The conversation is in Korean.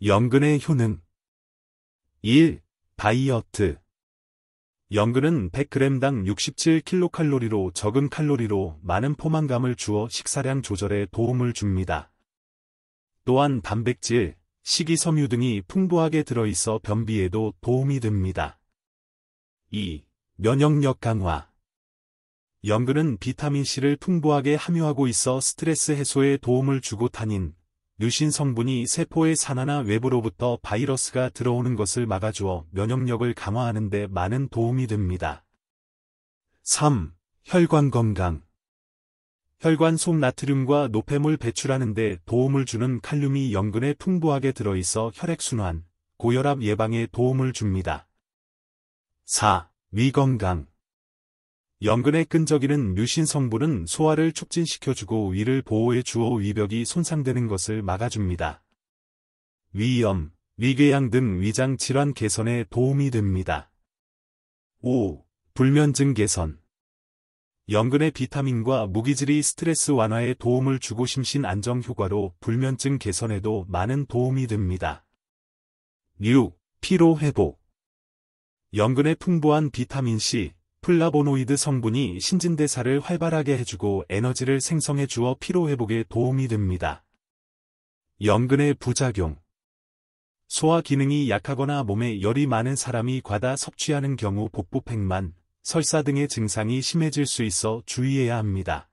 연근의 효능 1. 다이어트 연근은 100g당 67kcal로 적은 칼로리로 많은 포만감을 주어 식사량 조절에 도움을 줍니다. 또한 단백질, 식이섬유 등이 풍부하게 들어있어 변비에도 도움이 됩니다. 2. 면역력 강화 연근은 비타민C를 풍부하게 함유하고 있어 스트레스 해소에 도움을 주고 탄닌, 류신 성분이 세포의 산화나 외부로부터 바이러스가 들어오는 것을 막아주어 면역력을 강화하는 데 많은 도움이 됩니다. 3. 혈관 건강 혈관 속 나트륨과 노폐물 배출하는 데 도움을 주는 칼륨이 연근에 풍부하게 들어있어 혈액순환, 고혈압 예방에 도움을 줍니다. 4. 위 건강 연근의 끈적이는 류신 성분은 소화를 촉진시켜주고 위를 보호해 주어 위벽이 손상되는 것을 막아줍니다. 위염, 위궤양 등 위장 질환 개선에 도움이 됩니다. 5. 불면증 개선 연근의 비타민과 무기질이 스트레스 완화에 도움을 주고 심신 안정 효과로 불면증 개선에도 많은 도움이 됩니다. 6. 피로 회복 연근의 풍부한 비타민C, 플라보노이드 성분이 신진대사를 활발하게 해주고 에너지를 생성해 주어 피로회복에 도움이 됩니다. 연근의 부작용 소화 기능이 약하거나 몸에 열이 많은 사람이 과다 섭취하는 경우 복부팽만, 설사 등의 증상이 심해질 수 있어 주의해야 합니다.